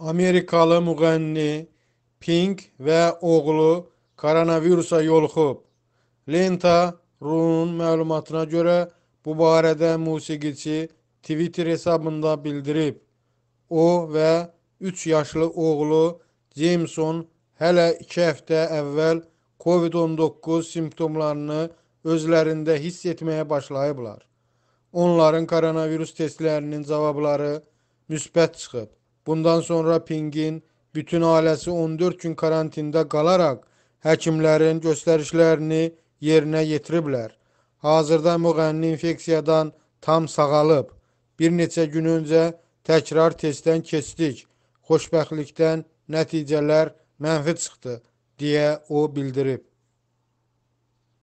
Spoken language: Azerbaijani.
Amerikalı müğənni Pink və oğlu koronavirusa yoluxub. Lenta Runun məlumatına görə bu barədə musiqiçi Twitter hesabında bildirib. O və 3 yaşlı oğlu Jameson hələ 2 həftə əvvəl COVID-19 simptomlarını özlərində hiss etməyə başlayıblar. Onların koronavirus testlərinin cavabları müsbət çıxıb. Bundan sonra Ping'in bütün ailəsi 14 gün karantində qalaraq həkimlərin göstərişlərini yerinə yetiriblər. Hazırda müğənni infeksiyadan tam sağalıb. Bir neçə gün öncə təkrar testdən keçdik. Xoşbəxtlikdən nəticələr mənfi çıxdı, deyə o bildirib.